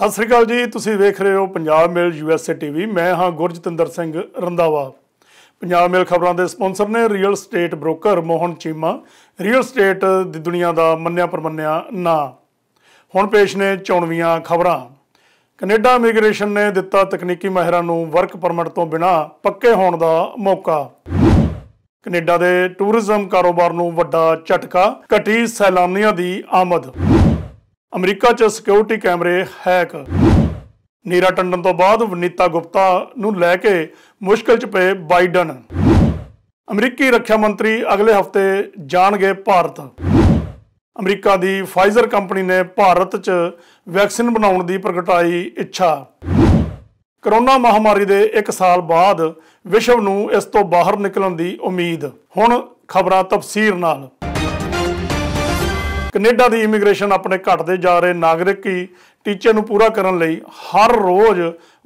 ਸਤਿ ਸ੍ਰੀ ਅਕਾਲ ਜੀ ਤੁਸੀਂ ਵੇਖ ਰਹੇ ਹੋ ਪੰਜਾਬ ਮੇਲ ਯੂਐਸਏ ਟੀਵੀ ਮੈਂ ਹਾਂ ਗੁਰਜਤਿੰਦਰ ਸਿੰਘ ਰੰਦਾਵਾ ਪੰਜਾਬ ਮੇਲ ਖਬਰਾਂ ਦੇ ਸਪਾਂਸਰ ਨੇ real estate broker Mohan Cheema real estate ਦੀ ਦੁਨੀਆ ਦਾ ਮੰਨਿਆ ਪਰਮੰਨਿਆ ਨਾਂ ਹੁਣ ਪੇਸ਼ ਨੇ ਚੌਣਵੀਆਂ ਖਬਰਾਂ ਕੈਨੇਡਾ ਇਮੀਗ੍ਰੇਸ਼ਨ ਨੇ ਦਿੱਤਾ ਤਕਨੀਕੀ ਮਾਹਿਰਾਂ ਨੂੰ ਵਰਕ ਪਰਮਿਟ ਤੋਂ ਬਿਨਾਂ ਪੱਕੇ ਹੋਣ ਦਾ ਮੌਕਾ ਕੈਨੇਡਾ ਦੇ ਟੂਰਿਜ਼ਮ ਕਾਰੋਬਾਰ ਨੂੰ ਵੱਡਾ ਝਟਕਾ ਘਟੀ ਸੈਲਾਨੀਆਂ ਦੀ ਆਮਦ ਅਮਰੀਕਾ 'ਚ ਸਿਕਿਉਰਿਟੀ ਕੈਮਰੇ ਹੈਕ ਨੀਰਾ ਟੰਡਨ ਤੋਂ ਬਾਅਦ ਵਨੀਤਾ ਗੁਪਤਾ ਨੂੰ ਲੈ ਕੇ ਮੁਸ਼ਕਲ 'ਚ ਪਏ ਬਾਈਡਨ ਅਮਰੀਕੀ ਰੱਖਿਆ ਮੰਤਰੀ ਅਗਲੇ ਹਫਤੇ ਜਾਣਗੇ ਭਾਰਤ ਅਮਰੀਕਾ ਦੀ ਫਾਈਜ਼ਰ ਕੰਪਨੀ ਨੇ ਭਾਰਤ 'ਚ ਵੈਕਸੀਨ ਬਣਾਉਣ ਦੀ ਪ੍ਰਗਟਾਈ ਇੱਛਾ ਕਰੋਨਾ ਮਹਾਮਾਰੀ ਦੇ 1 ਸਾਲ ਬਾਅਦ ਵਿਸ਼ਵ ਨੂੰ ਇਸ ਤੋਂ ਬਾਹਰ ਨਿਕਲਣ ਦੀ ਉਮੀਦ ਹੁਣ ਖਬਰਾਂ ਤਫਸੀਰ ਨਾਲ ਕੈਨੇਡਾ ਦੀ ਇਮੀਗ੍ਰੇਸ਼ਨ ਆਪਣੇ ਘਟਦੇ ਜਾ ਰਹੇ ਨਾਗਰਿਕੀ ਟੀਚੇ ਨੂੰ ਪੂਰਾ ਕਰਨ ਲਈ ਹਰ ਰੋਜ਼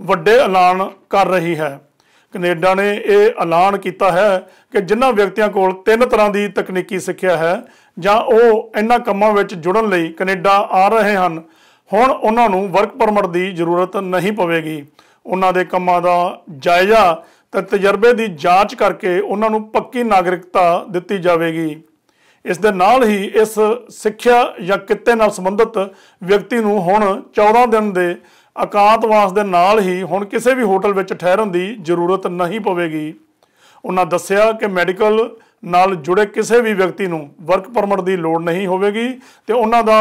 ਵੱਡੇ ਐਲਾਨ ਕਰ ਰਹੀ ਹੈ ਕੈਨੇਡਾ ਨੇ ਇਹ ਐਲਾਨ ਕੀਤਾ ਹੈ ਕਿ ਜਿਨ੍ਹਾਂ ਵਿਅਕਤੀਆਂ ਕੋਲ ਤਿੰਨ ਤਰ੍ਹਾਂ ਦੀ ਤਕਨੀਕੀ ਸਿੱਖਿਆ ਹੈ ਜਾਂ ਉਹ ਇਹਨਾਂ ਕੰਮਾਂ ਵਿੱਚ ਜੁੜਨ ਲਈ ਕੈਨੇਡਾ ਆ ਰਹੇ ਹਨ ਹੁਣ ਉਹਨਾਂ ਨੂੰ ਵਰਕ ਪਰਮਿਟ ਦੀ ਜ਼ਰੂਰਤ ਨਹੀਂ ਪਵੇਗੀ ਉਹਨਾਂ ਦੇ ਕੰਮਾਂ ਦਾ ਜਾਇਜ਼ਾ ਤੇ ਤਜਰਬੇ ਦੀ ਜਾਂਚ ਕਰਕੇ ਉਹਨਾਂ ਨੂੰ ਪੱਕੀ ਨਾਗਰਿਕਤਾ ਦਿੱਤੀ ਜਾਵੇਗੀ ਇਸ ਦੇ ਨਾਲ ਹੀ ਇਸ ਸਿੱਖਿਆ ਜਾਂ ਕਿੱਤੇ ਨਾਲ ਸੰਬੰਧਿਤ ਵਿਅਕਤੀ ਨੂੰ ਹੁਣ 14 ਦਿਨ ਦੇ ਅਕਾਂਤਵਾਸ ਦੇ ਨਾਲ ਹੀ ਹੁਣ ਕਿਸੇ ਵੀ ਹੋਟਲ ਵਿੱਚ ਠਹਿਰਨ ਦੀ ਜ਼ਰੂਰਤ ਨਹੀਂ ਪਵੇਗੀ ਉਹਨਾਂ ਦੱਸਿਆ ਕਿ ਮੈਡੀਕਲ ਨਾਲ ਜੁੜੇ ਕਿਸੇ ਵੀ ਵਿਅਕਤੀ ਨੂੰ ਵਰਕ ਪਰਮਿਟ ਦੀ ਲੋੜ ਨਹੀਂ ਹੋਵੇਗੀ ਤੇ ਉਹਨਾਂ ਦਾ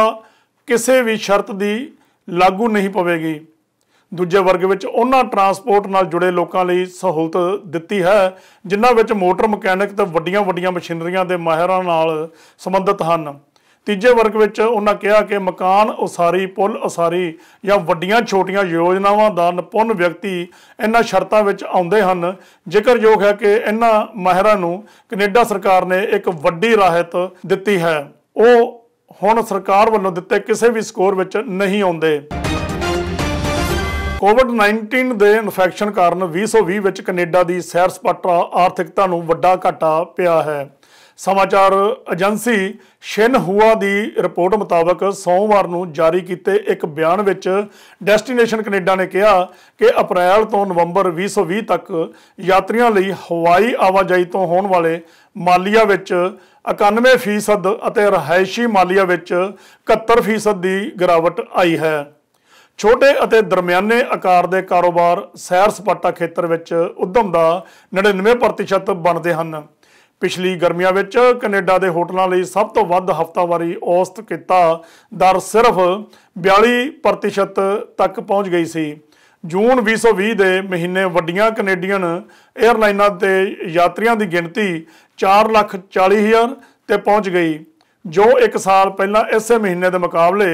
ਕਿਸੇ ਵੀ ਸ਼ਰਤ ਦੀ ਲਾਗੂ ਨਹੀਂ ਪਵੇਗੀ ਦੂਜੇ ਵਰਗ ਵਿੱਚ ਉਹਨਾਂ ਟਰਾਂਸਪੋਰਟ ਨਾਲ ਜੁੜੇ ਲੋਕਾਂ ਲਈ ਸਹੂਲਤ ਦਿੱਤੀ ਹੈ ਜਿਨ੍ਹਾਂ ਵਿੱਚ ਮੋਟਰ ਮਕੈਨਿਕ ਤੇ ਵੱਡੀਆਂ-ਵੱਡੀਆਂ ਮਸ਼ੀਨਰੀਆਂ ਦੇ ਮਾਹਿਰਾਂ ਨਾਲ ਸੰਬੰਧਿਤ ਹਨ ਤੀਜੇ ਵਰਗ ਵਿੱਚ ਉਹਨਾਂ ਕਿਹਾ ਕਿ ਮਕਾਨ ਉਸਾਰੀ ਪੁਲ ਉਸਾਰੀ ਜਾਂ ਵੱਡੀਆਂ ਛੋਟੀਆਂ ਯੋਜਨਾਵਾਂ ਦਾ ਨਿਪੁੰਨ ਵਿਅਕਤੀ ਇਹਨਾਂ ਸ਼ਰਤਾਂ ਵਿੱਚ ਆਉਂਦੇ ਹਨ ਜ਼ਿਕਰਯੋਗ ਹੈ ਕਿ ਇਹਨਾਂ ਮਾਹਿਰਾਂ ਨੂੰ ਕੈਨੇਡਾ ਸਰਕਾਰ ਨੇ ਇੱਕ ਵੱਡੀ ਰਾਹਤ ਦਿੱਤੀ ਹੈ ਉਹ ਹੁਣ ਸਰਕਾਰ ਵੱਲੋਂ ਦਿੱਤੇ ਕਿਸੇ ਵੀ ਸਕੋਰ ਵਿੱਚ ਨਹੀਂ ਆਉਂਦੇ ਕੋਵਿਡ-19 ਦੇ ਇਨਫੈਕਸ਼ਨ ਕਾਰਨ 2020 ਵਿੱਚ ਕੈਨੇਡਾ ਦੀ ਸੈਰ ਸਪਾਟਾ ਆਰਥਿਕਤਾ ਨੂੰ ਵੱਡਾ ਘਾਟਾ ਪਿਆ ਹੈ ਸਮਾਚਾਰ ਏਜੰਸੀ ਸ਼ਿਨ ਹੂਆ ਦੀ ਰਿਪੋਰਟ ਮੁਤਾਬਕ ਸੋਮਵਾਰ ਨੂੰ ਜਾਰੀ ਕੀਤੇ ਇੱਕ ਬਿਆਨ ਵਿੱਚ ਡੈਸਟੀਨੇਸ਼ਨ ਕੈਨੇਡਾ ਨੇ ਕਿਹਾ ਕਿ ਅਪ੍ਰੈਲ ਤੋਂ ਨਵੰਬਰ 2020 ਤੱਕ ਯਾਤਰੀਆਂ ਲਈ ਹਵਾਈ ਆਵਾਜਾਈ ਤੋਂ ਹੋਣ ਵਾਲੇ ਮਾਲੀਆ ਵਿੱਚ 91% ਅਤੇ ਰਹਾਇਸ਼ੀ ਮਾਲੀਆ ਵਿੱਚ 71% ਦੀ ਗਿਰਾਵਟ ਆਈ ਹੈ ਛੋਟੇ ਅਤੇ ਦਰਮਿਆਨੇ ਆਕਾਰ ਦੇ ਕਾਰੋਬਾਰ ਸੈਰ ਸਪਾਟਾ ਖੇਤਰ ਵਿੱਚ ਉਦਮ ਦਾ 99% ਬਣਦੇ ਹਨ ਪਿਛਲੀ ਗਰਮੀਆਂ ਵਿੱਚ ਕੈਨੇਡਾ ਦੇ ਹੋਟਲਾਂ ਲਈ ਸਭ ਤੋਂ ਵੱਧ ਹਫ਼ਤਾਵਾਰੀ ਔਸਤ ਕੀਤਾ ਦਰ ਸਿਰਫ 42% ਤੱਕ ਪਹੁੰਚ ਗਈ ਸੀ ਜੂਨ 2020 ਦੇ ਮਹੀਨੇ ਵੱਡੀਆਂ ਕੈਨੇਡੀਅਨ 에ਅਰਲਾਈਨਾਂ ਤੇ ਯਾਤਰੀਆਂ ਦੀ ਗਿਣਤੀ 440000 ਤੇ ਪਹੁੰਚ ਗਈ ਜੋ ਇੱਕ ਸਾਲ ਪਹਿਲਾਂ ਇਸੇ ਮਹੀਨੇ ਦੇ ਮੁਕਾਬਲੇ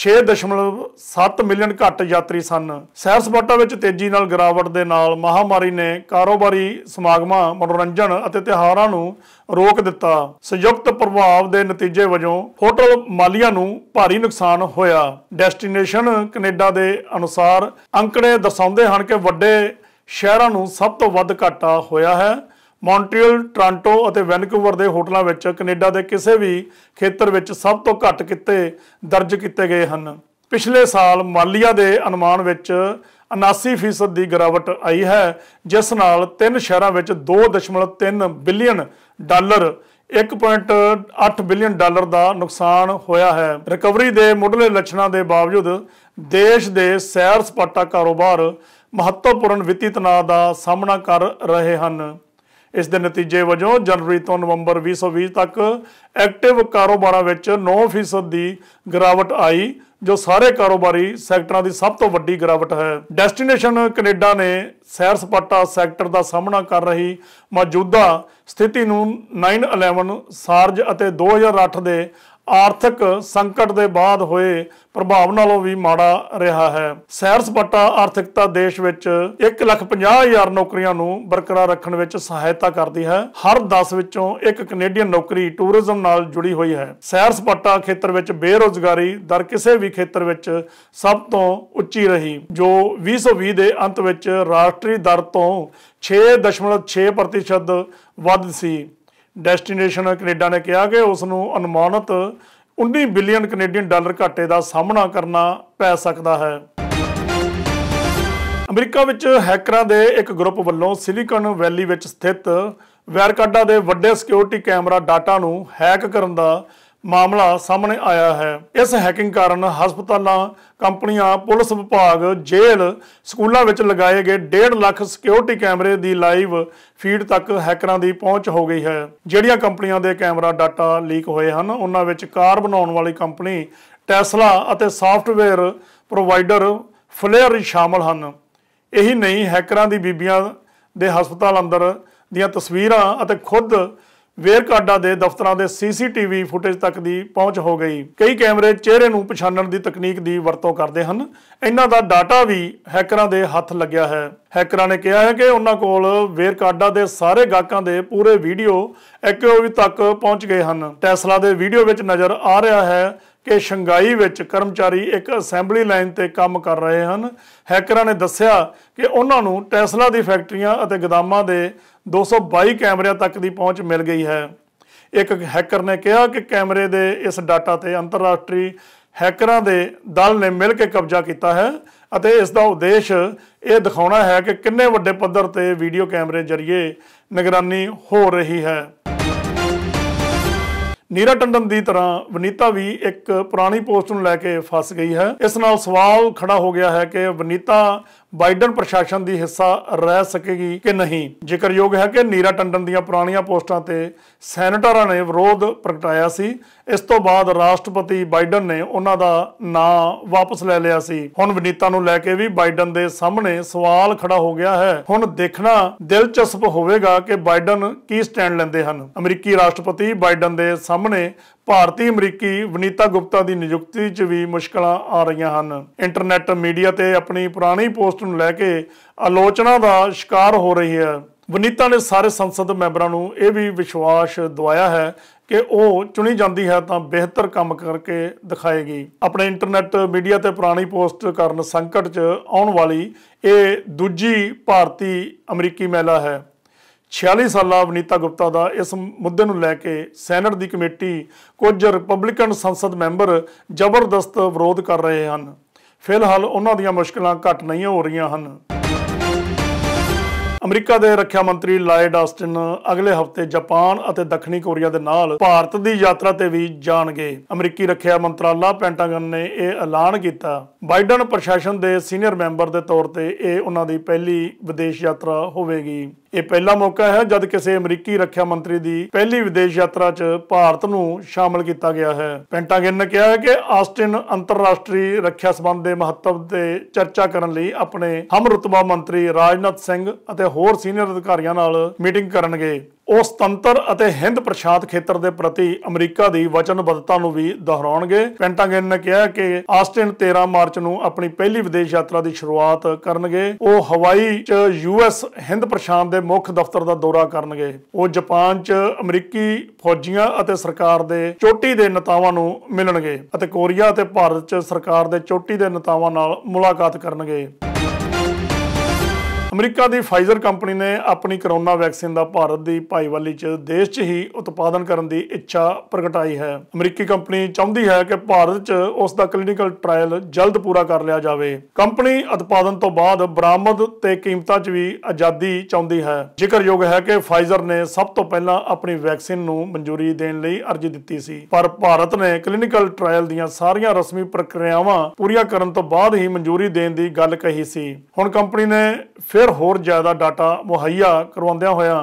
6.7 ਮਿਲੀਅਨ ਘੱਟ ਯਾਤਰੀ ਸਨ ਸੈਰ ਸਪਾਟਾ ਵਿੱਚ ਤੇਜ਼ੀ ਨਾਲ ਗਿਰਾਵਟ ਦੇ ਨਾਲ ਮਹਾਮਾਰੀ ਨੇ ਕਾਰੋਬਾਰੀ ਸਮਾਗਮਾਂ ਮਨੋਰੰਜਨ ਅਤੇ ਤਿਹਾਰਾਂ ਨੂੰ ਰੋਕ ਦਿੱਤਾ ਸੰਯੁਕਤ ਪ੍ਰਭਾਵ ਦੇ ਨਤੀਜੇ ਵਜੋਂ ਹੋਟਲ ਮਾਲੀਆਂ ਨੂੰ ਭਾਰੀ ਨੁਕਸਾਨ ਹੋਇਆ ਡੈਸਟੀਨੇਸ਼ਨ ਕੈਨੇਡਾ ਦੇ ਅਨੁਸਾਰ ਅੰਕੜੇ ਦਰਸਾਉਂਦੇ ਹਨ ਕਿ ਵੱਡੇ ਸ਼ਹਿਰਾਂ ਨੂੰ ਸਭ ਤੋਂ ਵੱਧ ਘਾਟਾ ਹੋਇਆ ਹੈ ਮੌਂਟਰੀਅਲ ਟ੍ਰਾਂਟੋ ਅਤੇ ਵੈਨਕੂਵਰ ਦੇ ਹੋਟਲਾਂ ਵਿੱਚ ਕੈਨੇਡਾ ਦੇ ਕਿਸੇ ਵੀ ਖੇਤਰ ਵਿੱਚ ਸਭ ਤੋਂ ਘੱਟ ਕਿਤੇ ਦਰਜ ਕੀਤੇ ਗਏ ਹਨ ਪਿਛਲੇ ਸਾਲ ਮਾਲੀਆ ਦੇ ਅਨੁਮਾਨ ਵਿੱਚ 79% ਦੀ ਗਿਰਾਵਟ ਆਈ ਹੈ ਜਿਸ ਨਾਲ ਤਿੰਨ ਸ਼ਹਿਰਾਂ ਵਿੱਚ 2.3 ਬਿਲੀਅਨ ਡਾਲਰ 1.8 ਬਿਲੀਅਨ ਡਾਲਰ ਦਾ ਨੁਕਸਾਨ ਹੋਇਆ ਹੈ ਰਿਕਵਰੀ ਦੇ ਮੁੱਢਲੇ ਲੱਛਣਾਂ ਦੇ ਬਾਵਜੂਦ ਦੇਸ਼ ਦੇ ਸੈਰ ਸਪਾਟਾ ਕਾਰੋਬਾਰ ਮਹੱਤਵਪੂਰਨ ਵਿੱਤੀ ਤਣਾਅ ਦਾ ਸਾਹਮਣਾ ਕਰ ਰਹੇ ਹਨ ਇਸ ਦੇ ਨਤੀਜੇ ਵਜੋਂ ਜਨਵਰੀ ਤੋਂ ਨਵੰਬਰ 2020 ਤੱਕ ਐਕਟਿਵ ਕਾਰੋਬਾਰਾਂ ਵਿੱਚ 9% ਦੀ ਗਿਰਾਵਟ ਆਈ ਜੋ ਸਾਰੇ ਕਾਰੋਬਾਰੀ ਸੈਕਟਰਾਂ ਦੀ ਸਭ ਤੋਂ ਵੱਡੀ ਗਿਰਾਵਟ ਹੈ ਡੈਸਟੀਨੇਸ਼ਨ ਕੈਨੇਡਾ ਨੇ ਸੈਰ ਸਪਾਟਾ ਸੈਕਟਰ ਦਾ ਸਾਹਮਣਾ ਕਰ ਰਹੀ ਮੌਜੂਦਾ ਸਥਿਤੀ ਨੂੰ 911 ਸਾਰਜ ਅਤੇ 2008 ਦੇ ਆਰਥਿਕ ਸੰਕਟ ਦੇ ਬਾਅਦ ਹੋਏ ਪ੍ਰਭਾਵ ਨਾਲੋਂ ਵੀ ਮਾੜਾ ਰਿਹਾ ਹੈ ਸੈਰ ਸਪਟਾ ਆਰਥਿਕਤਾ ਦੇਸ਼ ਵਿੱਚ 1,50,000 ਨੌਕਰੀਆਂ ਨੂੰ ਬਰਕਰਾਰ ਰੱਖਣ ਵਿੱਚ ਸਹਾਇਤਾ ਕਰਦੀ ਹੈ ਹਰ 10 ਵਿੱਚੋਂ ਇੱਕ ਕੈਨੇਡੀਅਨ ਨੌਕਰੀ ਟੂਰਿਜ਼ਮ ਨਾਲ ਜੁੜੀ ਹੋਈ ਹੈ ਸੈਰ ਸਪਟਾ ਖੇਤਰ ਵਿੱਚ ਬੇਰੋਜ਼ਗਾਰੀ ਦਰ ਕਿਸੇ ਵੀ ਖੇਤਰ ਵਿੱਚ ਸਭ ਤੋਂ ਉੱਚੀ ਰਹੀ ਜੋ 2020 ਦੇ ਅੰਤ ਵਿੱਚ ਰਾਸ਼ਟਰੀ ਦਰ ਤੋਂ 6.6% ਵੱਧ ਸੀ ਡੈਸਟੀਨੇਸ਼ਨ ਕੈਨੇਡਾ ਨੇ ਕਿਹਾ ਕਿ ਉਸ ਨੂੰ ਅਨੁਮਾਨਤ 19 ਬਿਲੀਅਨ ਕੈਨੇਡੀਅਨ ਡਾਲਰ ਘਾਟੇ ਦਾ ਸਾਹਮਣਾ ਕਰਨਾ ਪੈ ਸਕਦਾ ਹੈ ਅਮਰੀਕਾ ਵਿੱਚ ਹੈਕਰਾਂ ਦੇ ਇੱਕ ਗਰੁੱਪ ਵੱਲੋਂ ਸਿਲੀਕਨ ਵੈਲੀ ਵਿੱਚ ਸਥਿਤ ਵੈਰਕਾਡਾ ਦੇ ਵੱਡੇ ਸਿਕਿਉਰਿਟੀ ਕੈਮਰਾ ਡਾਟਾ ਨੂੰ ਹੈਕ ਕਰਨ ਦਾ ਮਾਮਲਾ ਸਾਹਮਣੇ ਆਇਆ ਹੈ ਇਸ ਹੈਕਿੰਗ ਕਾਰਨ ਹਸਪਤਾਲਾਂ ਕੰਪਨੀਆਂ ਪੁਲਿਸ ਵਿਭਾਗ ਜੇਲ੍ਹ ਸਕੂਲਾਂ ਵਿੱਚ ਲਗਾਏ ਗਏ 1.5 ਲੱਖ ਸਿਕਿਉਰਿਟੀ ਕੈਮਰੇ ਦੀ ਲਾਈਵ ਫੀਡ ਤੱਕ ਹੈਕਰਾਂ ਦੀ ਪਹੁੰਚ ਹੋ ਗਈ ਹੈ ਜਿਹੜੀਆਂ ਕੰਪਨੀਆਂ ਦੇ ਕੈਮਰਾ ਡਾਟਾ ਲੀਕ ਹੋਏ ਹਨ ਉਹਨਾਂ ਵਿੱਚ ਕਾਰ ਬਣਾਉਣ ਵਾਲੀ ਕੰਪਨੀ ਟੈਸਲਾ ਅਤੇ ਸੌਫਟਵੇਅਰ ਪ੍ਰੋਵਾਈਡਰ ਫਲੇਅਰ ਸ਼ਾਮਲ ਹਨ ਇਹੀ ਨਹੀਂ ਹੈਕਰਾਂ ਦੀ ਬੀਬੀਆਂ ਦੇ ਹਸਪਤਾਲ ਅੰਦਰ ਦੀਆਂ ਤਸਵੀਰਾਂ ਅਤੇ ਖੁਦ ਵੇਰਕਾਡਾ ਦੇ ਦਫ਼ਤਰਾਂ ਦੇ ਸੀਸੀਟੀਵੀ ਫੁਟੇਜ ਤੱਕ ਦੀ ਪਹੁੰਚ ਹੋ ਗਈ ਕਈ ਕੈਮਰੇ ਚਿਹਰੇ ਨੂੰ ਪਛਾਣਨ ਦੀ ਤਕਨੀਕ ਦੀ ਵਰਤੋਂ ਕਰਦੇ ਹਨ ਇਹਨਾਂ ਦਾ ਡਾਟਾ ਵੀ ਹੈਕਰਾਂ ਦੇ ਹੱਥ ਲੱਗਿਆ ਹੈ ਹੈਕਰਾਂ ਨੇ ਕਿਹਾ ਹੈ ਕਿ ਉਹਨਾਂ ਕੋਲ ਵੇਰਕਾਡਾ ਦੇ ਸਾਰੇ ਗਾਹਕਾਂ ਦੇ ਪੂਰੇ ਵੀਡੀਓ ਐਕਓਵੀ ਤੱਕ ਪਹੁੰਚ ਗਏ ਹਨ ਟੈਸਲਾ ਦੇ ਵੀਡੀਓ ਵਿੱਚ ਨਜ਼ਰ ਆ ਰਿਹਾ ਹੈ ਕਿ ਸ਼ੰਗਾਈ ਵਿੱਚ ਕਰਮਚਾਰੀ ਇੱਕ ਅਸੈਂਬਲੀ ਲਾਈਨ ਤੇ ਕੰਮ ਕਰ ਰਹੇ ਹਨ ਹੈਕਰਾਂ ਨੇ ਦੱਸਿਆ ਕਿ ਉਹਨਾਂ ਨੂੰ ਟੈਸਲਾ ਦੀ ਫੈਕਟਰੀਆਂ ਅਤੇ ਗੋਦਾਮਾਂ ਦੇ 222 ਕੈਮਰਿਆਂ ਤੱਕ ਦੀ ਪਹੁੰਚ ਮਿਲ ਗਈ ਹੈ ਇੱਕ ਹੈਕਰ ਨੇ ਕਿਹਾ ਕਿ ਕੈਮਰੇ ਦੇ ਇਸ ਡਾਟਾ ਤੇ ਅੰਤਰਰਾਸ਼ਟਰੀ ਹੈਕਰਾਂ ਦੇ ਦਲ ਨੇ ਮਿਲ ਕੇ ਕਬਜ਼ਾ ਕੀਤਾ ਹੈ ਅਤੇ ਇਸ ਦਾ ਉਦੇਸ਼ ਇਹ ਦਿਖਾਉਣਾ ਹੈ ਕਿ ਕਿੰਨੇ ਵੱਡੇ ਪੱਧਰ ਤੇ ਵੀਡੀਓ ਕੈਮਰੇ ਜ਼ਰੀਏ ਨਿਗਰਾਨੀ ਹੋ ਰਹੀ ਹੈ ਨੀਰਾ ਟੰਡਨ ਦੀ ਤਰ੍ਹਾਂ ਵਨੀਤਾ ਵੀ ਇੱਕ ਪੁਰਾਣੀ ਪੋਸਟ ਨੂੰ ਲੈ ਕੇ ਫਸ ਗਈ ਹੈ ਇਸ ਨਾਲ ਸਵਾਲ ਖੜਾ ਹੋ ਗਿਆ ਹੈ ਕਿ ਵਨੀਤਾ ਬਾਈਡਨ ਪ੍ਰਸ਼ਾਸਨ ਦੀ ਹਿੱਸਾ ਰਹਿ ਸਕੇਗੀ ਕਿ ਨਹੀਂ ਜ਼ਿਕਰਯੋਗ ਹੈ ਕਿ ਨੀਰਾ ਟੰਡਨ ਦੀਆਂ ਪੁਰਾਣੀਆਂ ਪੋਸਟਾਂ ਤੇ ਸੈਨੇਟਰਾਂ ਨੇ ਵਿਰੋਧ ਪ੍ਰਗਟਾਇਆ ਸੀ ਇਸ ਤੋਂ ਬਾਅਦ ਰਾਸ਼ਟਰਪਤੀ ਬਾਈਡਨ ਨੇ ਉਹਨਾਂ ਦਾ ਨਾਂ ਵਾਪਸ ਲੈ ਲਿਆ ਸੀ ਹੁਣ ਵਿਨੀਤਾ ਨੂੰ ਲੈ ਕੇ ਵੀ ਬਾਈਡਨ ਦੇ ਸਾਹਮਣੇ ਸਵਾਲ ਖੜਾ ਹੋ ਗਿਆ ਹੈ ਹੁਣ ਦੇਖਣਾ ਦਿਲਚਸਪ ਹੋਵੇਗਾ ਕਿ ਬਾਈਡਨ ਕੀ ਸਟੈਂਡ ਲੈਂਦੇ ਹਨ ਅਮਰੀਕੀ ਰਾਸ਼ਟਰਪਤੀ ਬਾਈਡਨ ਦੇ ਸਾਹਮਣੇ ਭਾਰਤੀ ਅਮਰੀਕੀ ਵਨੀਤਾ ਗੁਪਤਾ ਦੀ ਨਿਯੁਕਤੀ 'ਚ ਵੀ ਮੁਸ਼ਕਲਾਂ ਆ ਰਹੀਆਂ ਹਨ ਇੰਟਰਨੈਟ ਮੀਡੀਆ ਤੇ ਆਪਣੀ ਪੁਰਾਣੀ ਪੋਸਟ ਨੂੰ ਲੈ ਕੇ ਆਲੋਚਨਾ ਦਾ ਸ਼ਿਕਾਰ ਹੋ ਰਹੀ ਹੈ ਵਨੀਤਾ ਨੇ ਸਾਰੇ ਸੰਸਦ ਮੈਂਬਰਾਂ ਨੂੰ ਇਹ ਵੀ ਵਿਸ਼ਵਾਸ ਦਵਾਇਆ ਹੈ ਕਿ ਉਹ ਚੁਣੀ ਜਾਂਦੀ ਹੈ ਤਾਂ ਬਿਹਤਰ ਕੰਮ ਕਰਕੇ ਦਿਖਾਏਗੀ ਆਪਣੇ ਇੰਟਰਨੈਟ ਮੀਡੀਆ ਤੇ ਪੁਰਾਣੀ ਪੋਸਟ ਕਰਨ ਸੰਕਟ 'ਚ ਆਉਣ ਵਾਲੀ ਇਹ ਦੂਜੀ ਭਾਰਤੀ ਅਮਰੀਕੀ ਮਹਿਲਾ ਹੈ 46 ਸਾਲਾ ਵਨੀਤਾ ਗੁਪਤਾ ਦਾ ਇਸ ਮੁੱਦੇ ਨੂੰ ਲੈ ਕੇ ਸੈਨੇਟ ਦੀ ਕਮੇਟੀ ਕੁਝ ਰਿਪਬਲਿਕਨ ਸੰਸਦ ਮੈਂਬਰ ਜ਼ਬਰਦਸਤ ਵਿਰੋਧ ਕਰ ਰਹੇ ਹਨ ਫਿਲਹਾਲ ਉਹਨਾਂ ਦੀਆਂ ਮੁਸ਼ਕਲਾਂ ਘਟ ਨਹੀਂ ਹੋ ਰਹੀਆਂ ਹਨ ਅਮਰੀਕਾ ਦੇ ਰੱਖਿਆ ਮੰਤਰੀ ਲਾਇਡ ਆਸਟਿਨ ਅਗਲੇ ਹਫਤੇ ਜਾਪਾਨ ਅਤੇ ਦੱਖਣੀ ਕੋਰੀਆ ਦੇ ਨਾਲ ਭਾਰਤ ਦੀ ਯਾਤਰਾ ਤੇ ਵੀ ਜਾਣਗੇ ਅਮਰੀਕੀ ਰੱਖਿਆ ਮੰਤਰਾਲਾ ਪੈਂਟਾਗਨ ਨੇ ਇਹ ਐਲਾਨ ਕੀਤਾ ਬਾਈਡਨ ਪ੍ਰਸ਼ਾਸਨ ਦੇ ਸੀਨੀਅਰ ਮੈਂਬਰ ਦੇ ਤੌਰ ਤੇ ਇਹ ਉਹਨਾਂ ਦੀ ਪਹਿਲੀ ਵਿਦੇਸ਼ ਯਾਤਰਾ ਹੋਵੇਗੀ ਇਹ ਪਹਿਲਾ ਮੌਕਾ ਹੈ ਜਦ ਕਿਸੇ ਅਮਰੀਕੀ ਰੱਖਿਆ ਮੰਤਰੀ ਦੀ ਪਹਿਲੀ ਵਿਦੇਸ਼ ਯਾਤਰਾ 'ਚ ਭਾਰਤ ਨੂੰ ਸ਼ਾਮਲ ਕੀਤਾ ਗਿਆ ਹੈ ਪੈਂਟਾਗਨ ਨੇ ਕਿਹਾ ਹੈ ਕਿ ਆਸਟਿਨ ਅੰਤਰਰਾਸ਼ਟਰੀ ਰੱਖਿਆ ਸਬੰਧ ਦੇ ਮਹੱਤਵ ਤੇ ਚਰਚਾ ਕਰਨ ਲਈ ਆਪਣੇ ਹਮਰਤਬਾ ਮੰਤਰੀ ਰਾਜਨਾਥ ਸਿੰਘ ਅਤੇ ਹੋਰ ਸੀਨੀਅਰ ਅਧਿਕਾਰੀਆਂ ਨਾਲ ਮੀਟਿੰਗ ਕਰਨਗੇ ਉਹ ਸੁਤੰਤਰ ਅਤੇ ਹਿੰਦ ਪ੍ਰਸ਼ਾਂਤ ਖੇਤਰ ਦੇ ਪ੍ਰਤੀ ਅਮਰੀਕਾ ਦੀ ਵਚਨਬੱਧਤਾ ਨੂੰ ਵੀ ਦੁਹਰਾਉਣਗੇ ਪੈਂਟਾਗਨ ਨੇ ਕਿਹਾ ਕਿ ਆਸਟਿਨ 13 ਮਾਰਚ ਨੂੰ ਆਪਣੀ ਪਹਿਲੀ ਵਿਦੇਸ਼ ਯਾਤਰਾ ਦੀ ਸ਼ੁਰੂਆਤ ਕਰਨਗੇ ਉਹ ਹਵਾਈ 'ਚ ਯੂਐਸ ਹਿੰਦ ਪ੍ਰਸ਼ਾਂਤ ਦੇ ਮੁੱਖ ਦਫ਼ਤਰ ਦਾ ਦੌਰਾ ਕਰਨਗੇ ਉਹ ਜਾਪਾਨ 'ਚ ਅਮਰੀਕੀ ਫੌਜੀਆਂ ਅਤੇ ਸਰਕਾਰ ਦੇ ਚੋਟੀ ਦੇ ਨੇਤਾਵਾਂ ਨੂੰ ਮਿਲਣਗੇ ਅਤੇ ਕੋਰੀਆ ਅਤੇ ਭਾਰਤ 'ਚ ਸਰਕਾਰ ਦੇ ਚੋਟੀ ਦੇ ਨੇਤਾਵਾਂ ਨਾਲ ਮੁਲਾਕਾਤ ਕਰਨਗੇ ਅਮਰੀਕਾ ਦੀ ਫਾਈਜ਼ਰ ਕੰਪਨੀ ਨੇ ਆਪਣੀ ਕਰੋਨਾ ਵੈਕਸੀਨ ਦਾ ਭਾਰਤ ਦੀ ਭਾਈਵਾਲੀ 'ਚ ਦੇਸ਼ 'ਚ ਹੀ ਉਤਪਾਦਨ ਕਰਨ ਦੀ ਇੱਛਾ ਪ੍ਰਗਟਾਈ ਹੈ ਅਮਰੀਕੀ ਕੰਪਨੀ ਚਾਹੁੰਦੀ ਹੈ ਕਿ ਭਾਰਤ 'ਚ ਉਸ ਦਾ ਕਲੀਨਿਕਲ ਟ੍ਰਾਇਲ ਜਲਦ ਪੂਰਾ ਕਰ ਲਿਆ ਜਾਵੇ ਕੰਪਨੀ ਉਤਪਾਦਨ ਤੋਂ ਬਾਅਦ ਬਰਾਮਦ ਤੇ ਕੀਮਤਾਂ 'ਚ ਵੀ ਆਜ਼ਾਦੀ ਚਾਹੁੰਦੀ ਹੈ ਜ਼ਿਕਰਯੋਗ ਹੈ ਕਿ ਫਾਈਜ਼ਰ ਨੇ ਸਭ ਤੋਂ ਪਹਿਲਾਂ ਆਪਣੀ ਵੈਕਸੀਨ ਨੂੰ ਮਨਜ਼ੂਰੀ ਦੇਣ ਲਈ ਅਰਜ਼ੀ ਦਿੱਤੀ ਸੀ ਪਰ ਭਾਰਤ ਨੇ ਕਲੀਨਿਕਲ ਟ੍ਰਾਇਲ ਦੀਆਂ ਸਾਰੀਆਂ ਰਸਮੀ ਪ੍ਰਕਿਰਿਆਵਾਂ ਪੂਰੀਆਂ ਕਰਨ ਤੋਂ ਬਾਅਦ ਹੀ ਮਨਜ਼ੂਰੀ ਦੇਣ ਦੀ ਗੱਲ ਕਹੀ ਸੀ ਹੁਣ ਕੰਪਨੀ ਨੇ ਫਿਰ ਫਿਰ ਹੋਰ ਜ਼ਿਆਦਾ ਡਾਟਾ ਮੁਹੱਈਆ ਕਰਵਾਉਂਦਿਆਂ ਹੋਇਆਂ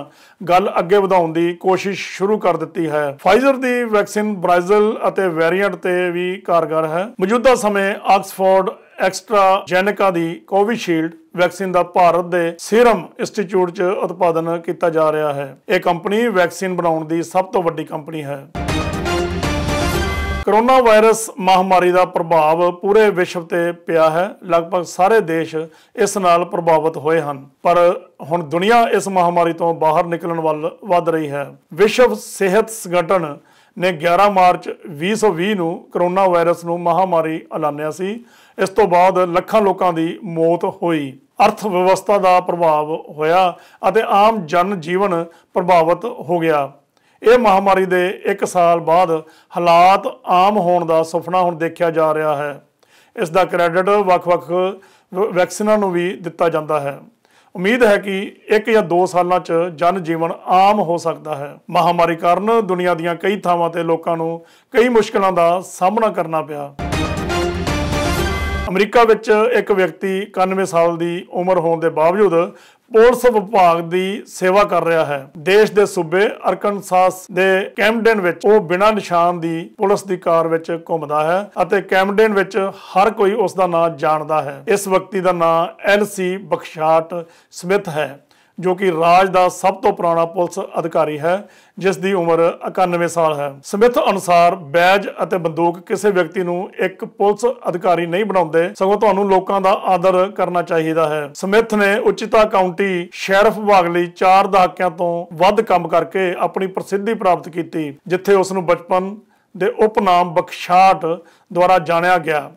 ਗੱਲ ਅੱਗੇ ਵਧਾਉਣ ਦੀ ਕੋਸ਼ਿਸ਼ ਸ਼ੁਰੂ ਕਰ ਦਿੱਤੀ ਹੈ ਫਾਈਜ਼ਰ ਦੀ ਵੈਕਸੀਨ ਬ੍ਰਾਜ਼ਿਲ ਅਤੇ ਵੈਰੀਐਂਟ ਤੇ ਵੀ ਕਾਰਗਰ ਹੈ ਮੌਜੂਦਾ ਸਮੇਂ ਆਕਸਫੋਰਡ ਐਕਸਟਰਾ ਜੈਨਿਕਾ ਦੀ ਕੋਵਿਸ਼ੀਲਡ ਵੈਕਸੀਨ ਦਾ ਭਾਰਤ ਦੇ ਸੀਰਮ ਇੰਸਟੀਚਿਊਟ 'ਚ ਉਤਪਾਦਨ ਕੀਤਾ ਜਾ ਰਿਹਾ ਹੈ ਇਹ ਕੰਪਨੀ ਵੈਕਸੀਨ ਬਣਾਉਣ ਦੀ ਸਭ ਤੋਂ ਵੱਡੀ ਕੰਪਨੀ ਹੈ ਕਰੋਨਾ ਵਾਇਰਸ ਮਹਾਮਾਰੀ ਦਾ ਪ੍ਰਭਾਵ ਪੂਰੇ ਵਿਸ਼ਵ ਤੇ ਪਿਆ ਹੈ ਲਗਭਗ ਸਾਰੇ ਦੇਸ਼ ਇਸ ਨਾਲ ਪ੍ਰਭਾਵਿਤ ਹੋਏ ਹਨ ਪਰ ਹੁਣ ਦੁਨੀਆ ਇਸ ਮਹਾਮਾਰੀ ਤੋਂ ਬਾਹਰ ਨਿਕਲਣ ਵੱਲ ਵੱਧ ਰਹੀ ਹੈ ਵਿਸ਼ਵ ਸਿਹਤ ਸੰਗਠਨ ਨੇ 11 ਮਾਰਚ 2020 ਨੂੰ ਕਰੋਨਾ ਵਾਇਰਸ ਨੂੰ ਮਹਾਮਾਰੀ ਐਲਾਨਿਆ ਸੀ ਇਸ ਤੋਂ ਬਾਅਦ ਲੱਖਾਂ ਲੋਕਾਂ ਦੀ ਮੌਤ ਹੋਈ ਅਰਥ ਵਿਵਸਥਾ ਦਾ ਪ੍ਰਭਾਵ ਹੋਇਆ ਅਤੇ ਆਮ ਜਨ ਜੀਵਨ ਪ੍ਰਭਾਵਿਤ ਹੋ ਗਿਆ ਇਹ ਮਹਾਮਾਰੀ ਦੇ 1 ਸਾਲ ਬਾਅਦ ਹਾਲਾਤ ਆਮ ਹੋਣ ਦਾ ਸੁਪਨਾ ਹੁਣ ਦੇਖਿਆ ਜਾ ਰਿਹਾ ਹੈ ਇਸ ਦਾ ਕ੍ਰੈਡਿਟ ਵੱਖ-ਵੱਖ ਵੈਕਸੀਨਾਂ ਨੂੰ ਵੀ ਦਿੱਤਾ ਜਾਂਦਾ ਹੈ ਉਮੀਦ ਹੈ ਕਿ 1 ਜਾਂ 2 ਸਾਲਾਂ 'ਚ ਜਨ ਜੀਵਨ ਆਮ ਹੋ ਸਕਦਾ ਹੈ ਮਹਾਮਾਰੀ ਕਾਰਨ ਦੁਨੀਆ ਦੀਆਂ ਕਈ ਥਾਵਾਂ ਤੇ ਲੋਕਾਂ ਨੂੰ ਕਈ ਮੁਸ਼ਕਲਾਂ ਦਾ ਸਾਹਮਣਾ ਕਰਨਾ ਪਿਆ ਅਮਰੀਕਾ ਵਿੱਚ ਇੱਕ ਵਿਅਕਤੀ 91 ਸਾਲ ਦੀ ਉਮਰ ਹੋਣ ਦੇ ਬਾਵਜੂਦ ਪੁਲਿਸ ਵਿਭਾਗ ਦੀ ਸੇਵਾ ਕਰ ਰਿਹਾ ਹੈ ਦੇਸ਼ ਦੇ ਸੂਬੇ ਅਰਕਨਸਾਸ ਦੇ ਕੈਮਡਨ ਵਿੱਚ ਉਹ ਬਿਨਾਂ ਨਿਸ਼ਾਨ ਦੀ ਪੁਲਿਸ ਦੀ ਕਾਰ ਵਿੱਚ ਘੁੰਮਦਾ ਹੈ ਅਤੇ ਕੈਮਡਨ ਵਿੱਚ ਹਰ ਕੋਈ ਉਸ ਦਾ ਨਾਮ ਜਾਣਦਾ ਹੈ ਇਸ ਵਿਅਕਤੀ ਦਾ ਨਾਮ ਐਲਸੀ ਬਖਸ਼ਾਟ ਸਮਿਥ ਹੈ ਜੋ ਕਿ ਰਾਜ ਦਾ ਸਭ ਤੋਂ ਪੁਰਾਣਾ ਪੁਲਿਸ ਅਧਿਕਾਰੀ ਹੈ ਜਿਸ ਦੀ ਉਮਰ 91 ਸਾਲ ਹੈ ਸਮਿਥ ਅਨੁਸਾਰ ਬੈਜ ਅਤੇ ਬੰਦੂਕ ਕਿਸੇ ਵਿਅਕਤੀ ਨੂੰ ਇੱਕ ਪੁਲਿਸ ਅਧਿਕਾਰੀ ਨਹੀਂ ਬਣਾਉਂਦੇ ਸਗੋਂ ਤੁਹਾਨੂੰ ਲੋਕਾਂ ਦਾ ਆਦਰ ਕਰਨਾ ਚਾਹੀਦਾ ਹੈ ਸਮਿਥ ਨੇ ਉਚਿਤਾ ਕਾਉਂਟੀ ਸ਼ੈਰਫ ਵਿਭਾਗ ਲਈ 4 ਦਹਾਕਿਆਂ ਤੋਂ ਵੱਧ ਕੰਮ ਕਰਕੇ ਆਪਣੀ ਪ੍ਰਸਿੱਧੀ ਪ੍ਰਾਪਤ ਕੀਤੀ ਜਿੱਥੇ ਉਸ ਨੂੰ ਬਚਪਨ ਦੇ ਉਪਨਾਮ ਬਖਸ਼ਾਟ ਦੁਆਰਾ ਜਾਣਿਆ ਗਿਆ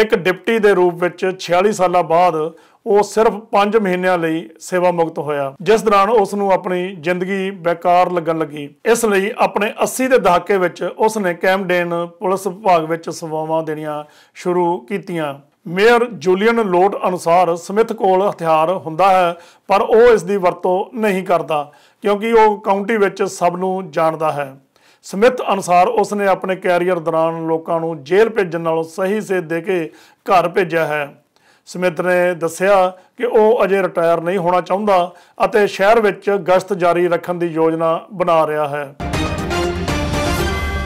ਇੱਕ ਡਿਪਟੀ ਦੇ ਰੂਪ ਵਿੱਚ 46 ਸਾਲਾਂ ਬਾਅਦ ਉਹ ਸਿਰਫ 5 ਮਹੀਨਿਆਂ ਲਈ ਸੇਵਾ ਮੁਕਤ ਹੋਇਆ ਜਿਸ ਦੌਰਾਨ ਉਸ ਨੂੰ ਆਪਣੀ ਜ਼ਿੰਦਗੀ ਬੇਕਾਰ ਲੱਗਣ ਲੱਗੀ ਇਸ ਲਈ ਆਪਣੇ 80 ਦੇ ਦਹਾਕੇ ਵਿੱਚ ਉਸ ਨੇ ਕੈਮਡੇਨ ਪੁਲਿਸ ਵਿਭਾਗ ਵਿੱਚ ਸੇਵਾਵਾਂ ਦੇਣੀਆਂ ਸ਼ੁਰੂ ਕੀਤੀਆਂ ਮੇਅਰ ਜੂਲੀਅਨ ਲੋਟ ਅਨੁਸਾਰ ਸਮਿਥ ਕੋਲ ਹਥਿਆਰ ਹੁੰਦਾ ਹੈ ਪਰ ਉਹ ਇਸ ਦੀ ਵਰਤੋਂ ਨਹੀਂ ਕਰਦਾ ਕਿਉਂਕਿ ਉਹ ਕਾਉਂਟੀ ਵਿੱਚ ਸਭ ਨੂੰ ਜਾਣਦਾ ਹੈ ਸਮਿਥ ਅਨੁਸਾਰ ਉਸ ਨੇ ਆਪਣੇ ਕੈਰੀਅਰ ਦੌਰਾਨ ਲੋਕਾਂ ਨੂੰ ਜੇਲ੍ਹ ਭੇਜਣ ਨਾਲੋਂ ਸਹੀ ਸੇਧ ਦੇ ਕੇ ਘਰ ਭੇਜਿਆ ਹੈ ਸਮਿਤ ਨੇ ਦੱਸਿਆ ਕਿ ਉਹ ਅਜੇ ਰਿਟਾਇਰ ਨਹੀਂ ਹੋਣਾ ਚਾਹੁੰਦਾ ਅਤੇ ਸ਼ਹਿਰ ਵਿੱਚ ਗਸ਼ਤ ਜਾਰੀ ਰੱਖਣ ਦੀ ਯੋਜਨਾ ਬਣਾ ਰਿਹਾ ਹੈ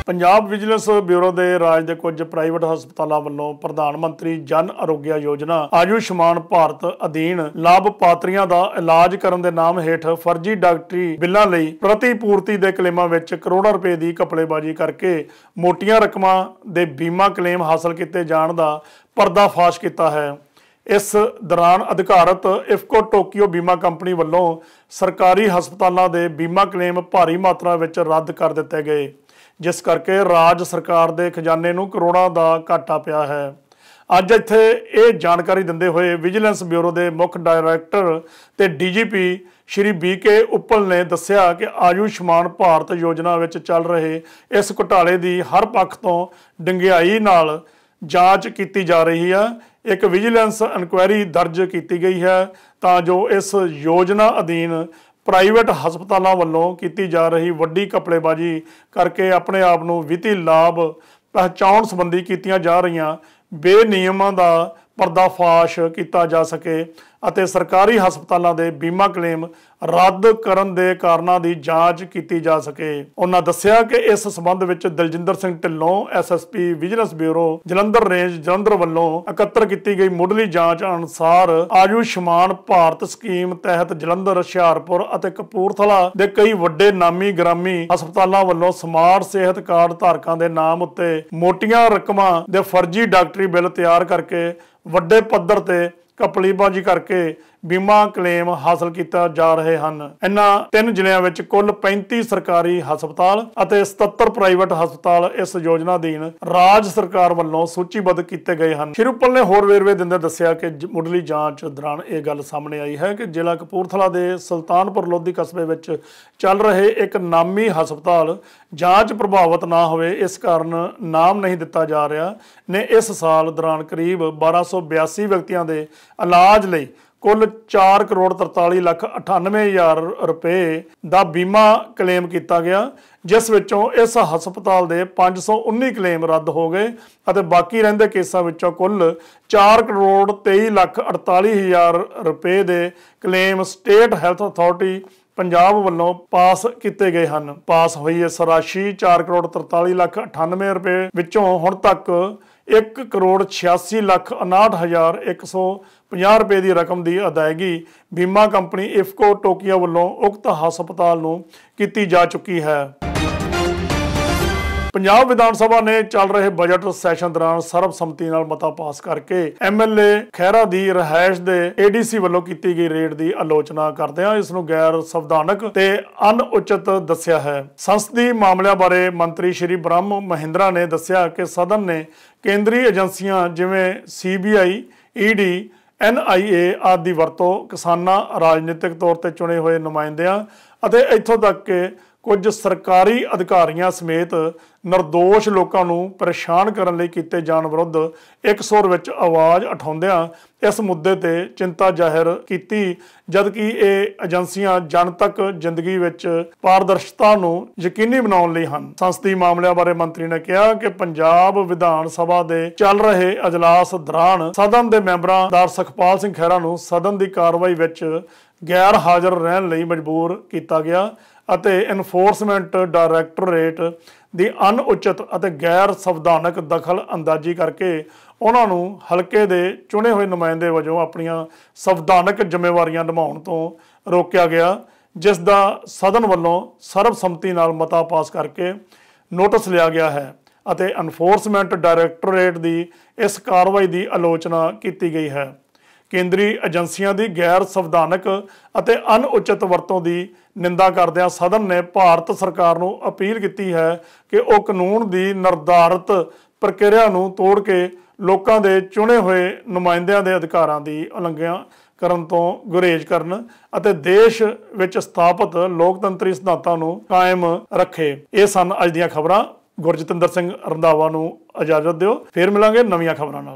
ਪੰਜਾਬ ਵਿਜੀਲੈਂਸ ਬਿਊਰੋ ਦੇ ਰਾਜ ਦੇ ਕੁਝ ਪ੍ਰਾਈਵੇਟ ਹਸਪਤਾਲਾਂ ਵੱਲੋਂ ਪ੍ਰਧਾਨ ਮੰਤਰੀ ਜਨ ਅਰੋਗਿਆ ਯੋਜਨਾ ਆਯੁਸ਼ਮਾਨ ਭਾਰਤ ਅਧੀਨ ਲਾਭਪਾਤਰੀਆਂ ਦਾ ਇਲਾਜ ਕਰਨ ਦੇ ਨਾਮ ਹੇਠ ਫਰਜ਼ੀ ਡਾਕਟਰੀ ਬਿੱਲਾਂ ਲਈ ਪ੍ਰਤੀਪੂਰਤੀ ਦੇ ਕਲੇਮਾਂ ਵਿੱਚ ਕਰੋੜਾਂ ਰੁਪਏ ਦੀ ਕਪੜੇਬਾਜ਼ੀ ਕਰਕੇ ਮੋਟੀਆਂ ਰਕਮਾਂ ਦੇ ਬੀਮਾ ਕਲੇਮ ਹਾਸਲ ਕੀਤੇ ਜਾਣ ਦਾ ਪਰਦਾਫਾਸ਼ ਕੀਤਾ ਹੈ ਇਸ ਦੌਰਾਨ ਅਧਿਕਾਰਤ ਇਫਕੋ ਟੋਕੀਓ ਬੀਮਾ ਕੰਪਨੀ ਵੱਲੋਂ ਸਰਕਾਰੀ ਹਸਪਤਾਲਾਂ ਦੇ ਬੀਮਾ ਕਲੇਮ ਭਾਰੀ ਮਾਤਰਾ ਵਿੱਚ ਰੱਦ ਕਰ ਦਿੱਤੇ ਗਏ ਜਿਸ ਕਰਕੇ ਰਾਜ ਸਰਕਾਰ ਦੇ ਖਜ਼ਾਨੇ ਨੂੰ ਕਰੋੜਾਂ ਦਾ ਘਾਟਾ ਪਿਆ ਹੈ ਅੱਜ ਇੱਥੇ ਇਹ ਜਾਣਕਾਰੀ ਦਿੰਦੇ ਹੋਏ ਵਿਜੀਲੈਂਸ ਬਿਊਰੋ ਦੇ ਮੁੱਖ ਡਾਇਰੈਕਟਰ ਤੇ ਡੀਜੀਪੀ ਸ਼੍ਰੀ ਬੀਕੇ ਉੱਪਲ ਨੇ ਦੱਸਿਆ ਕਿ ਆਯੁਸ਼ਮਾਨ ਭਾਰਤ ਯੋਜਨਾ ਵਿੱਚ ਚੱਲ ਰਹੇ ਇਸ ਘਟਾਲੇ ਦੀ ਹਰ ਪੱਖ ਤੋਂ ਡੰਗਿਆਈ ਨਾਲ ਜਾਂਚ ਕੀਤੀ ਜਾ ਰਹੀ ਹੈ ਇੱਕ ਵਿਜੀਲੈਂਸ ਇਨਕੁਆਇਰੀ ਦਰਜ ਕੀਤੀ ਗਈ ਹੈ ਤਾਂ ਜੋ ਇਸ ਯੋਜਨਾ ਅਧੀਨ ਪ੍ਰਾਈਵੇਟ ਹਸਪਤਾਲਾਂ ਵੱਲੋਂ ਕੀਤੀ ਜਾ ਰਹੀ ਵੱਡੀ ਕਪੜੇਬਾਜ਼ੀ ਕਰਕੇ ਆਪਣੇ ਆਪ ਨੂੰ ਵਿਤੀ ਲਾਭ ਪਹਚਾਉਣ ਸੰਬੰਧੀ ਕੀਤੀਆਂ ਜਾ ਰਹੀਆਂ ਬੇਨਿਯਮਾਂ ਦਾ ਪਰਦਾਫਾਸ਼ ਕੀਤਾ ਜਾ ਸਕੇ ਅਤੇ ਸਰਕਾਰੀ ਹਸਪਤਾਲਾਂ ਦੇ ਬੀਮਾ ਕਲੇਮ ਰੱਦ ਕਰਨ ਦੇ ਕਾਰਨਾਂ ਦੀ ਜਾਂਚ ਕੀਤੀ ਜਾ ਸਕੇ ਉਹਨਾਂ ਦੱਸਿਆ ਕਿ ਇਸ ਸਬੰਧ ਵਿੱਚ Daljinder Singh Dhillon SSP vigilance bureau Jalandhar range Jalandhar ਵੱਲੋਂ ਇਕੱਤਰ ਕੀਤੀ ਗਈ ਮੁੱਢਲੀ ਜਾਂਚ ਅਨੁਸਾਰ ਆਯੁਸ਼ਮਾਨ ਭਾਰਤ ਸਕੀਮ ਤਹਿਤ ਜਲੰਧਰ ਹੁਸ਼ਿਆਰਪੁਰ ਅਤੇ ਕਪੂਰਥਲਾ ਦੇ ਕਈ ਵੱਡੇ ਨਾਮੀ ਗ੍ਰਾਮੀ ਹਸਪਤਾਲਾਂ ਵੱਲੋਂ ਸਮਾਰਟ ਸਿਹਤ ਕਾਰਡ ਧਾਰਕਾਂ ਦੇ ਨਾਮ ਉੱਤੇ ਮੋਟੀਆਂ ਰਕਮਾਂ ਦੇ ਫਰਜ਼ੀ ਡਾਕਟਰੀ ਬਿੱਲ ਤਿਆਰ ਕਰਕੇ ਵੱਡੇ ਪੱਧਰ ਤੇ ਕਪਲੀਬਾਜੀ ਕਰਕੇ ਬੀਮਾ ਕਲੇਮ ਹਾਸਲ ਕੀਤਾ ਜਾ ਰਹੇ ਹਨ ਇਹਨਾਂ ਤਿੰਨ ਜ਼ਿਲ੍ਹਿਆਂ ਵਿੱਚ ਕੁੱਲ 35 ਸਰਕਾਰੀ ਹਸਪਤਾਲ ਅਤੇ 77 ਪ੍ਰਾਈਵੇਟ ਹਸਪਤਾਲ ਇਸ ਯੋਜਨਾ ਅਧੀਨ ਰਾਜ ਸਰਕਾਰ ਵੱਲੋਂ ਸੂਚੀਬੱਧ ਕੀਤੇ ਗਏ ਹਨ ਸ਼ਿਰੂਪਲ ਨੇ ਹੋਰ ਵੇਰਵੇ ਦਿੰਦੇ ਦੱਸਿਆ ਕਿ ਮੁੱਢਲੀ ਜਾਂਚ ਦੌਰਾਨ ਇਹ ਗੱਲ ਸਾਹਮਣੇ ਆਈ ਹੈ ਕਿ ਜ਼ਿਲ੍ਹਾ ਕਪੂਰਥਲਾ ਦੇ ਸੁਲਤਾਨਪੁਰ ਲੋਧੀ ਕਸਬੇ ਵਿੱਚ ਚੱਲ ਰਹੇ ਇੱਕ ਨਾਮੀ ਹਸਪਤਾਲ ਜਾਂਚ ਪ੍ਰਭਾਵਿਤ ਨਾ ਹੋਵੇ ਇਸ ਕਾਰਨ ਨਾਮ ਨਹੀਂ ਦਿੱਤਾ ਜਾ ਰਿਹਾ ਨੇ ਇਸ ਸਾਲ ਦੌਰਾਨ ਕਰੀਬ 1282 ਵਿਅਕਤੀਆਂ ਦੇ ਇਲਾਜ ਲਈ ਕੁੱਲ 4 ਕਰੋੜ 43 ਲੱਖ 98000 ਰੁਪਏ ਦਾ ਬੀਮਾ ਕਲੇਮ ਕੀਤਾ ਗਿਆ ਜਿਸ ਵਿੱਚੋਂ ਇਸ ਹਸਪਤਾਲ ਦੇ 519 ਕਲੇਮ ਰੱਦ ਹੋ ਗਏ ਅਤੇ ਬਾਕੀ ਰਹਿੰਦੇ ਕੇਸਾਂ ਵਿੱਚੋਂ ਕੁੱਲ 4 ਕਰੋੜ 23 ਲੱਖ 48000 ਰੁਪਏ ਦੇ claim state health authority Punjab ਵੱਲੋਂ ਪਾਸ ਕੀਤੇ ਗਏ ਹਨ ਪਾਸ ਹੋਈ ਇਸ ਰਾਸ਼ੀ 4 ਕਰੋੜ 43 ਲੱਖ 98 ਰੁਪਏ ਵਿੱਚੋਂ ਹੁਣ ਤੱਕ 1 ਕਰੋੜ 86 ਲੱਖ 59150 ਰੁਪਏ ਦੀ ਰਕਮ ਦੀ ਅਦਾਇਗੀ ਬੀਮਾ ਕੰਪਨੀ ਇਫਕੋ ਟੋਕੀਓ ਵੱਲੋਂ ਉਕਤ ਹਸਪਤਾਲ ਨੂੰ ਕੀਤੀ ਜਾ ਚੁੱਕੀ ਹੈ ਪੰਜਾਬ ਵਿਧਾਨ ਸਭਾ ਨੇ ਚੱਲ ਰਹੇ ਬਜਟ ਸੈਸ਼ਨ ਦੌਰਾਨ ਸਰਬਸੰਮਤੀ ਨਾਲ ਮਤਾ ਪਾਸ ਕਰਕੇ ਐਮਐਲਏ ਖੈਰਾ ਦੀ ਰਹਿائش ਦੇ ਏਡੀਸੀ ਵੱਲੋਂ ਕੀਤੀ ਗਈ ਰੇਡ ਦੀ ਆਲੋਚਨਾ ਕਰਦਿਆਂ ਇਸ ਨੂੰ ਗੈਰ ਸੰਵਿਧਾਨਕ ਤੇ ਅਨਉਚਿਤ ਦੱਸਿਆ ਹੈ ਸੰਸਦੀ ਮਾਮਲਿਆਂ ਬਾਰੇ ਮੰਤਰੀ ਸ਼੍ਰੀ ਬ੍ਰਹਮ ਮਹਿੰਦਰਾ ਨੇ ਦੱਸਿਆ ਕਿ ਸਦਨ ਨੇ ਕੇਂਦਰੀ ਏਜੰਸੀਆਂ ਜਿਵੇਂ ਸੀਬੀਆਈ ਈਡੀ ਐਨਆਈਏ ਆਦਿ ਦੀ ਵਰਤੋਂ ਕਿਸਾਨਾਂ ਰਾਜਨੀਤਿਕ ਤੌਰ ਤੇ ਚੁਣੇ ਹੋਏ ਨੁਮਾਇੰਦਿਆਂ ਅਤੇ ਇੱਥੋਂ ਤੱਕ ਕਿ ਕੁਝ ਸਰਕਾਰੀ ਅਧਿਕਾਰੀਆਂ ਸਮੇਤ નિર્ਦੋਸ਼ ਲੋਕਾਂ ਨੂੰ ਪਰੇਸ਼ਾਨ ਕਰਨ ਲਈ ਕੀਤੇ ਜਾਣ ਵਿਰੁੱਧ ਇੱਕ ਸੁਰ ਵਿੱਚ ਆਵਾਜ਼ ਉਠਾਉਂਦਿਆਂ ਇਸ ਮੁੱਦੇ ਤੇ ਚਿੰਤਾ ਜ਼ਾਹਿਰ ਕੀਤੀ ਜਦ ਕਿ ਇਹ ਏਜੰਸੀਆਂ ਜਨਤਕ ਜ਼ਿੰਦਗੀ ਵਿੱਚ ਪਾਰਦਰਸ਼ਤਾ ਨੂੰ ਯਕੀਨੀ ਬਣਾਉਣ ਲਈ ਹਨ ਸੰਸਦੀ ਮਾਮਲਿਆਂ ਬਾਰੇ ਮੰਤਰੀ ਨੇ ਕਿਹਾ ਕਿ ਪੰਜਾਬ ਵਿਧਾਨ ਸਭਾ ਦੇ ਚੱਲ ਰਹੇ اجلاس ਦੌਰਾਨ ਸਦਨ ਦੇ ਮੈਂਬਰਾਂ ਦਾਰ ਸਖਪਾਲ ਸਿੰਘ ਖਹਿਰਾ ਨੂੰ ਸਦਨ ਦੀ ਕਾਰਵਾਈ ਵਿੱਚ ਗੈਰ ਹਾਜ਼ਰ ਰਹਿਣ ਲਈ ਮਜਬੂਰ ਕੀਤਾ ਗਿਆ ਅਤੇ ਐਨਫੋਰਸਮੈਂਟ ਡਾਇਰੈਕਟੋਰੇਟ ਦੀ ਅਨਉਚਿਤ ਅਤੇ ਗੈਰ ਸੰਵਿਧਾਨਕ ਦਖਲ ਅੰਦਾਜ਼ੀ ਕਰਕੇ ਉਹਨਾਂ ਨੂੰ ਹਲਕੇ ਦੇ ਚੁਣੇ ਹੋਏ ਨੁਮਾਇੰਦੇ ਵਜੋਂ ਆਪਣੀਆਂ ਸੰਵਿਧਾਨਕ ਜ਼ਿੰਮੇਵਾਰੀਆਂ ਨਿਭਾਉਣ ਤੋਂ ਰੋਕਿਆ ਗਿਆ ਜਿਸ ਦਾ ਸਦਨ ਵੱਲੋਂ ਸਰਬਸੰਮਤੀ ਨਾਲ ਮਤਾ ਪਾਸ ਕਰਕੇ ਨੋਟਿਸ ਲਿਆ ਗਿਆ ਹੈ ਅਤੇ ਐਨਫੋਰਸਮੈਂਟ ਡਾਇਰੈਕਟੋਰੇਟ ਦੀ ਇਸ ਕਾਰਵਾਈ ਦੀ ਆਲੋਚਨਾ ਕੀਤੀ ਗਈ ਹੈ ਕੇਂਦਰੀ ਏਜੰਸੀਆਂ ਦੀ ਗੈਰ ਸੰਵਿਧਾਨਕ ਅਤੇ ਅਨਉਚਿਤ ਵਰਤੋਂ ਦੀ ਨਿੰਦਾ ਕਰਦਿਆਂ ਸਦਨ ਨੇ ਭਾਰਤ ਸਰਕਾਰ ਨੂੰ ਅਪੀਲ ਕੀਤੀ ਹੈ ਕਿ ਉਹ ਕਾਨੂੰਨ ਦੀ ਨਿਰਧਾਰਤ ਪ੍ਰਕਿਰਿਆ ਨੂੰ ਤੋੜ ਕੇ ਲੋਕਾਂ ਦੇ ਚੁਣੇ ਹੋਏ ਨੁਮਾਇੰਦਿਆਂ ਦੇ ਅਧਿਕਾਰਾਂ ਦੀ ਉਲੰਘਣਾ ਕਰਨ ਤੋਂ ਗੁਰੇਜ ਕਰਨ ਅਤੇ ਦੇਸ਼ ਵਿੱਚ ਸਥਾਪਿਤ ਲੋਕਤੰਤਰੀ ਸਿਧਾਂਤਾਂ ਨੂੰ ਕਾਇਮ ਰੱਖੇ ਇਹ ਸਨ ਅੱਜ ਦੀਆਂ ਖਬਰਾਂ ਗੁਰਜਤਿੰਦਰ ਸਿੰਘ ਰੰਦਾਵਾ ਨੂੰ ਇਜਾਜ਼ਤ ਦਿਓ ਫੇਰ ਮਿਲਾਂਗੇ ਨਵੀਆਂ ਖਬਰਾਂ ਨਾਲ